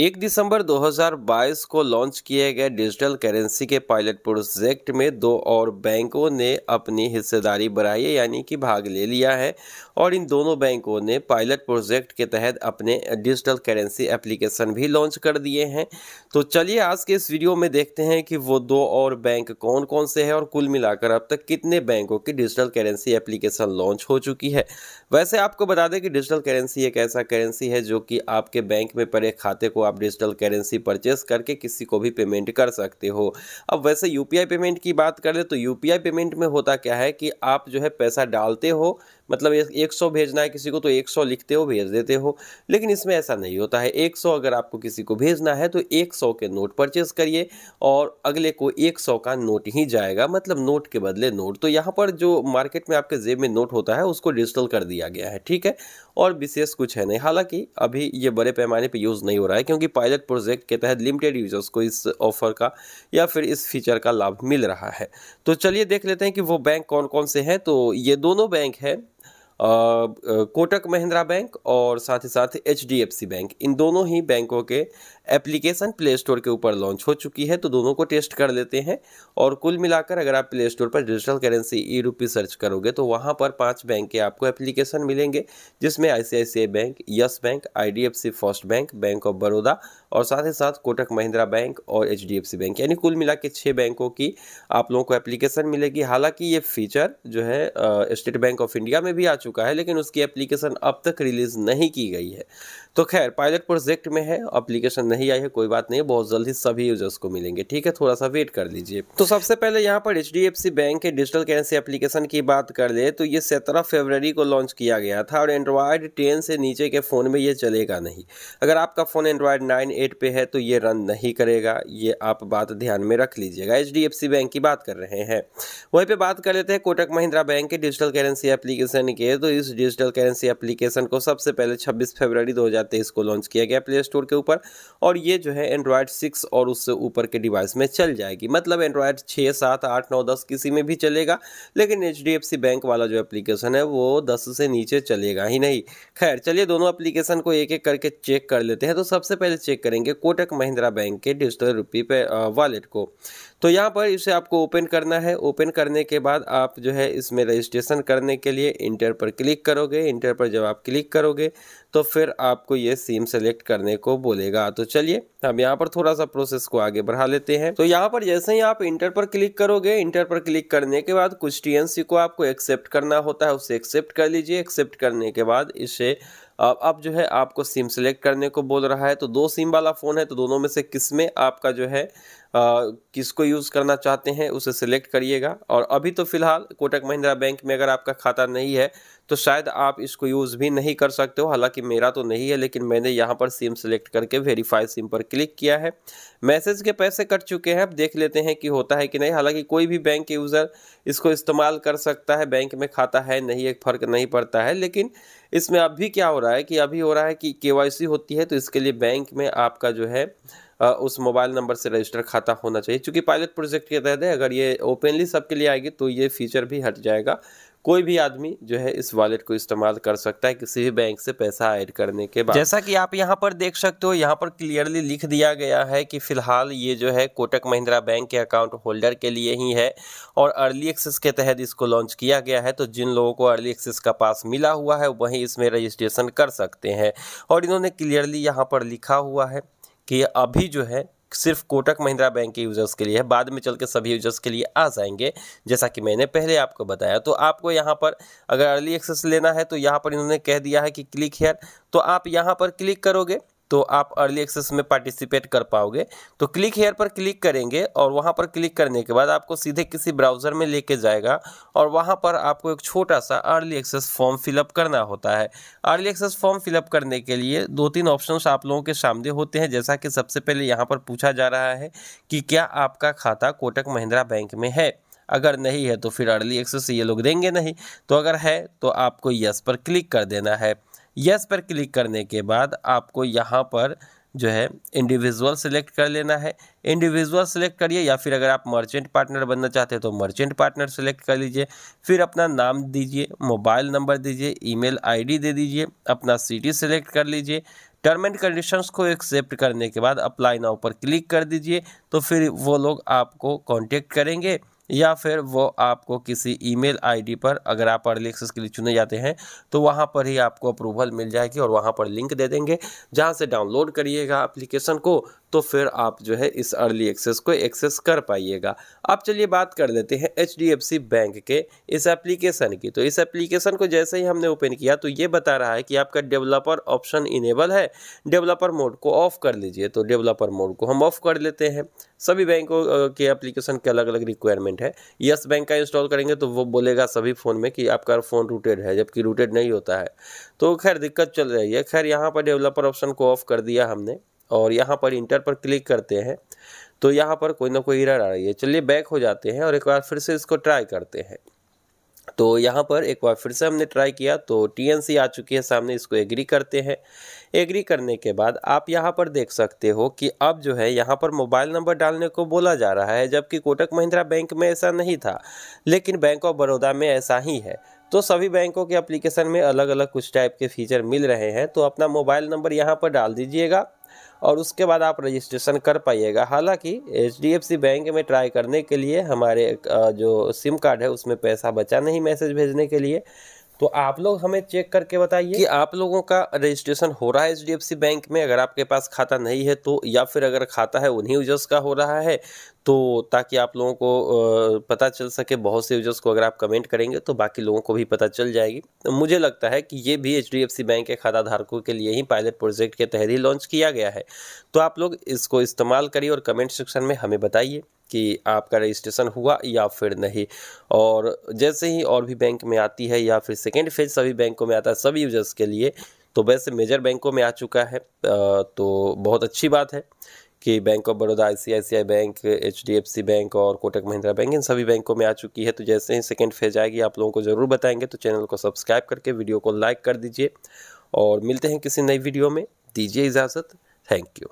एक दिसंबर 2022 को लॉन्च किए गए डिजिटल करेंसी के पायलट प्रोजेक्ट में दो और बैंकों ने अपनी हिस्सेदारी बढ़ाई है यानी कि भाग ले लिया है और इन दोनों बैंकों ने पायलट प्रोजेक्ट के तहत अपने डिजिटल करेंसी एप्लीकेशन भी लॉन्च कर दिए हैं तो चलिए आज के इस वीडियो में देखते हैं कि वो दो और बैंक कौन कौन से हैं और कुल मिलाकर अब तक कितने बैंकों की डिजिटल करेंसी एप्लीकेशन लॉन्च हो चुकी है वैसे आपको बता दें कि डिजिटल करेंसी एक ऐसा करेंसी है जो कि आपके बैंक में पड़े खाते को आप डिजिटल करेंसी परचेस करके किसी को भी पेमेंट कर सकते हो अब वैसे यूपीआई पेमेंट की बात करें तो यूपीआई पेमेंट में होता क्या है कि आप जो है पैसा डालते हो मतलब एक सौ भेजना है किसी को तो एक सौ लिखते हो भेज देते हो लेकिन इसमें ऐसा नहीं होता है एक सौ अगर आपको किसी को भेजना है तो एक सौ के नोट परचेज करिए और अगले को एक सौ का नोट ही जाएगा मतलब नोट के बदले नोट तो यहाँ पर जो मार्केट में आपके जेब में नोट होता है उसको डिजिटल कर दिया गया है ठीक है और विशेष कुछ है नहीं हालांकि अभी ये बड़े पैमाने पर यूज़ नहीं हो रहा है क्योंकि पायलट प्रोजेक्ट के तहत लिमिटेड यूजर्स को इस ऑफर का या फिर इस फीचर का लाभ मिल रहा है तो चलिए देख लेते हैं कि वो बैंक कौन कौन से हैं तो ये दोनों बैंक हैं कोटक महिंद्रा बैंक और साथ ही साथ एच बैंक इन दोनों ही बैंकों के एप्लीकेशन प्ले स्टोर के ऊपर लॉन्च हो चुकी है तो दोनों को टेस्ट कर लेते हैं और कुल मिलाकर अगर आप प्ले स्टोर पर digital currency e rupee search करोगे तो वहाँ पर पाँच बैंक के आपको एप्लीकेशन मिलेंगे जिसमें I bank yes bank I first bank bank of Baroda और साथ ही साथ कोटक महिंद्रा बैंक और एच बैंक यानी कुल मिला के छः बैंकों की आप लोगों को एप्लीकेशन मिलेगी हालांकि ये फीचर जो है स्टेट बैंक ऑफ इंडिया में भी आ चुका चुका है लेकिन उसकी एप्लीकेशन अब तक रिलीज़ नहीं की गई है तो खैर पायलट प्रोजेक्ट में है अप्लीकेशन नहीं आई है कोई बात नहीं बहुत जल्दी सभी यूजर्स को मिलेंगे ठीक है थोड़ा सा वेट कर लीजिए तो सबसे पहले यहाँ पर एच बैंक के डिजिटल करेंसी एप्लीकेशन की बात कर ले तो ये सत्रह फरवरी को लॉन्च किया गया था और एंड्रॉयड टेन से नीचे के फ़ोन में ये चलेगा नहीं अगर आपका फ़ोन एंड्रॉयड नाइन एट पे है तो ये रन नहीं करेगा ये आप बात ध्यान में रख लीजिएगा एच बैंक की बात कर रहे हैं वहीं पर बात कर लेते हैं कोटक महिंद्रा बैंक के डिजिटल करेंसी एप्लीकेशन के तो इस डिजिटल करेंसी एप्लीकेशन को सबसे पहले छब्बीस फरवरी दो हज़ार 2023 को लॉन्च किया गया प्ले स्टोर के ऊपर और ये जो है एंड्रॉयड सिक्स और उससे ऊपर के डिवाइस में चल जाएगी मतलब एंड्रॉयड 6 सात आठ नौ दस किसी में भी चलेगा लेकिन एच बैंक वाला जो एप्लीकेशन है वो दस से नीचे चलेगा ही नहीं खैर चलिए दोनों अप्लीकेशन को एक एक करके चेक कर लेते हैं तो सबसे पहले चेक करेंगे कोटक महिंद्रा बैंक के डिजिटल रुपी पे वॉलेट को तो यहाँ पर इसे आपको ओपन करना है ओपन करने के बाद आप जो है इसमें रजिस्ट्रेशन करने के लिए इंटर पर क्लिक करोगे इंटर पर जब आप क्लिक करोगे तो फिर आप आपको ये सिम सेलेक्ट करने को बोलेगा तो चलिए हम यहाँ पर थोड़ा सा प्रोसेस को आगे बढ़ा लेते हैं तो यहाँ पर जैसे ही आप इंटर पर क्लिक करोगे इंटर पर क्लिक करने के बाद कुछ टीएनसी को आपको एक्सेप्ट करना होता है उसे एक्सेप्ट कर लीजिए एक्सेप्ट करने के बाद इसे अब जो है आपको सिम सेलेक्ट करने को बोल रहा है तो दो सिम वाला फ़ोन है तो दोनों में से किस में आपका जो है आ, किसको यूज़ करना चाहते हैं उसे सिलेक्ट करिएगा और अभी तो फ़िलहाल कोटक महिंद्रा बैंक में अगर आपका खाता नहीं है तो शायद आप इसको यूज़ भी नहीं कर सकते हो हालांकि मेरा तो नहीं है लेकिन मैंने यहाँ पर सिम सेलेक्ट करके वेरीफाई सिम पर क्लिक किया है मैसेज के पैसे कट चुके हैं अब देख लेते हैं कि होता है कि नहीं हालांकि कोई भी बैंक यूज़र इसको इस्तेमाल कर सकता है बैंक में खाता है नहीं एक फ़र्क नहीं पड़ता है लेकिन इसमें अभी क्या हो रहा है कि अभी हो रहा है कि के होती है तो इसके लिए बैंक में आपका जो है उस मोबाइल नंबर से रजिस्टर खाता होना चाहिए क्योंकि पायलट प्रोजेक्ट के तहत है अगर ये ओपनली सबके लिए आएगी तो ये फीचर भी हट जाएगा कोई भी आदमी जो है इस वॉलेट को इस्तेमाल कर सकता है किसी भी बैंक से पैसा ऐड करने के बाद जैसा कि आप यहाँ पर देख सकते हो यहाँ पर क्लियरली लिख दिया गया है कि फिलहाल ये जो है कोटक महिंद्रा बैंक के अकाउंट होल्डर के लिए ही है और अर्ली एक्सेस के तहत इसको लॉन्च किया गया है तो जिन लोगों को अर्ली एक्सेस का पास मिला हुआ है वहीं इसमें रजिस्ट्रेशन कर सकते हैं और इन्होंने क्लियरली यहाँ पर लिखा हुआ है कि अभी जो है सिर्फ कोटक महिंद्रा बैंक के यूज़र्स के लिए है बाद में चल के सभी यूज़र्स के लिए आ जाएंगे जैसा कि मैंने पहले आपको बताया तो आपको यहाँ पर अगर अर्ली एक्सेस लेना है तो यहाँ पर इन्होंने कह दिया है कि क्लिक हेयर तो आप यहाँ पर क्लिक करोगे तो आप अर्ली एक्सेस में पार्टिसिपेट कर पाओगे तो क्लिक हेयर पर क्लिक करेंगे और वहाँ पर क्लिक करने के बाद आपको सीधे किसी ब्राउज़र में लेके जाएगा और वहाँ पर आपको एक छोटा सा अर्ली एक्सेस फॉर्म फिलअप करना होता है अर्ली एक्सेस फॉर्म फिलअप करने के लिए दो तीन ऑप्शंस आप लोगों के सामने होते हैं जैसा कि सबसे पहले यहाँ पर पूछा जा रहा है कि क्या आपका खाता कोटक महिंद्रा बैंक में है अगर नहीं है तो फिर अर्ली एक्सेस ये लोग देंगे नहीं तो अगर है तो आपको यस पर क्लिक कर देना है यस पर क्लिक करने के बाद आपको यहाँ पर जो है इंडिविजुअल सेलेक्ट कर लेना है इंडिविजुअल सेलेक्ट करिए या फिर अगर आप मर्चेंट पार्टनर बनना चाहते हैं तो मर्चेंट पार्टनर सेलेक्ट कर लीजिए फिर अपना नाम दीजिए मोबाइल नंबर दीजिए ईमेल आईडी दे दीजिए अपना सिटी सेलेक्ट कर लीजिए टर्म एंड कंडीशंस को एक्सेप्ट करने के बाद अप्लाई नाउ पर क्लिक कर दीजिए तो फिर वो लोग आपको कॉन्टेक्ट करेंगे या फिर वो आपको किसी ईमेल आईडी पर अगर आप अर्ली एक्सेस के लिए चुने जाते हैं तो वहाँ पर ही आपको अप्रूवल मिल जाएगी और वहाँ पर लिंक दे देंगे जहाँ से डाउनलोड करिएगा एप्लीकेशन को तो फिर आप जो है इस अर्ली एक्सेस को एक्सेस कर पाइएगा आप चलिए बात कर लेते हैं एच बैंक के इस एप्लीकेशन की तो इस एप्लीकेशन को जैसे ही हमने ओपन किया तो ये बता रहा है कि आपका डेवलपर ऑप्शन इनेबल है डेवलपर मोड को ऑफ़ कर लीजिए तो डेवलपर मोड को हम ऑफ़ कर लेते हैं सभी बैंकों के एप्लीकेशन के अलग अलग रिक्वायरमेंट है यस बैंक का इंस्टॉल करेंगे तो वो बोलेगा सभी फ़ोन में कि आपका फ़ोन रूटेड है जबकि रूटेड नहीं होता है तो खैर दिक्कत चल रही है खैर यहाँ पर डेवलपर ऑप्शन को ऑफ़ कर दिया हमने और यहाँ पर इंटर पर क्लिक करते हैं तो यहाँ पर कोई ना कोई इरर आ रही है चलिए बैक हो जाते हैं और एक बार फिर से इसको ट्राई करते हैं तो यहाँ पर एक बार फिर से हमने ट्राई किया तो टी आ चुकी है सामने इसको एग्री करते हैं एग्री करने के बाद आप यहाँ पर देख सकते हो कि अब जो है यहाँ पर मोबाइल नंबर डालने को बोला जा रहा है जबकि कोटक महिंद्रा बैंक में ऐसा नहीं था लेकिन बैंक ऑफ बड़ौदा में ऐसा ही है तो सभी बैंकों के एप्लीकेशन में अलग अलग कुछ टाइप के फीचर मिल रहे हैं तो अपना मोबाइल नंबर यहाँ पर डाल दीजिएगा और उसके बाद आप रजिस्ट्रेशन कर पाइएगा हालांकि एच बैंक में ट्राई करने के लिए हमारे जो सिम कार्ड है उसमें पैसा बचा नहीं मैसेज भेजने के लिए तो आप लोग हमें चेक करके बताइए कि आप लोगों का रजिस्ट्रेशन हो रहा है एच बैंक में अगर आपके पास खाता नहीं है तो या फिर अगर खाता है उन्हीं यूजर्स का हो रहा है तो ताकि आप लोगों को पता चल सके बहुत से यूजर्स को अगर आप कमेंट करेंगे तो बाकी लोगों को भी पता चल जाएगी तो मुझे लगता है कि ये भी एच बैंक के खाता धारकों के लिए ही पायलट प्रोजेक्ट के तहत ही लॉन्च किया गया है तो आप लोग इसको इस्तेमाल करिए और कमेंट सेक्शन में हमें बताइए कि आपका रजिस्ट्रेशन हुआ या फिर नहीं और जैसे ही और भी बैंक में आती है या फिर सेकेंड फेज सभी बैंकों में आता है सभी यूजर्स के लिए तो वैसे मेजर बैंकों में आ चुका है तो बहुत अच्छी बात है कि bank of Baroda ICICI bank HDFC bank और कोटक महिंद्रा बैंक इन सभी बैंकों में आ चुकी है तो जैसे ही सेकेंड फेज आएगी आप लोगों को ज़रूर बताएंगे तो चैनल को सब्सक्राइब करके वीडियो को लाइक कर दीजिए और मिलते हैं किसी नई वीडियो में दीजिए इजाज़त थैंक यू